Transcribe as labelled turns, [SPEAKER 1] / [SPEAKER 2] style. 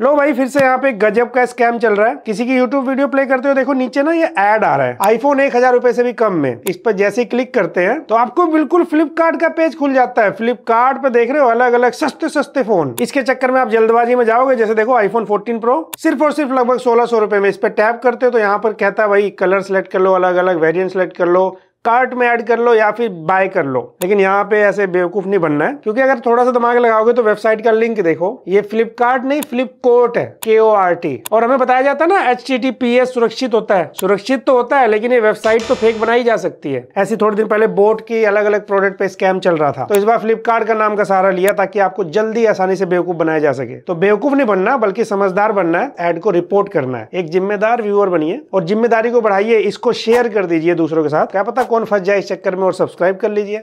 [SPEAKER 1] लो भाई फिर से यहाँ पे गजब का स्कैम चल रहा है किसी की YouTube वीडियो प्ले करते हो देखो नीचे ना ये एड आ रहा है आईफोन एक हजार रुपए से भी कम में इस पर जैसे ही क्लिक करते हैं तो आपको बिल्कुल फ्लिपकार्ट का पेज खुल जाता है फ्लिपकार्ट पे देख रहे हो अलग अलग सस्ते सस्ते फोन इसके चक्कर में आप जल्दबाजी में जाओगे जैसे देखो आईफोन फोर्टीन प्रो सिर्फ और सिर्फ लगभग सोलह सौ रुपए में इस पर टैप करते हो तो यहाँ पर कहता है भाई कलर सेलेक्ट कर लो अलग अलग वेरियंट सेलेक्ट कर लो कार्ट में ऐड कर लो या फिर बाय कर लो लेकिन यहाँ पे ऐसे बेवकूफ नहीं बनना है क्योंकि अगर थोड़ा सा दिमाग लगाओगे तो वेबसाइट का लिंक देखो ये फ्लिपकार्ट नहीं फ्लिपकोर्ट है के ओ आर टी और हमें बताया जाता है ना H T T P S सुरक्षित होता है सुरक्षित तो होता है लेकिन ये वेबसाइट तो फेक बनाई जा सकती है ऐसी थोड़े दिन पहले बोट की अलग अलग प्रोडक्ट पे स्कैम चल रहा था तो इस बार फ्लिपकार्ट का नाम का सहारा लिया ताकि आपको जल्दी आसानी से बेवकूफ बनाया जा सके तो बेवकूफ नहीं बनना बल्कि समझदार बनना है एड को रिपोर्ट करना है एक जिम्मेदार व्यूअर बनिए और जिम्मेदारी को बढ़ाइए इसको शेयर कर दीजिए दूसरों के साथ क्या पता कौन फंस जाए इस चक्कर में और सब्सक्राइब कर लीजिए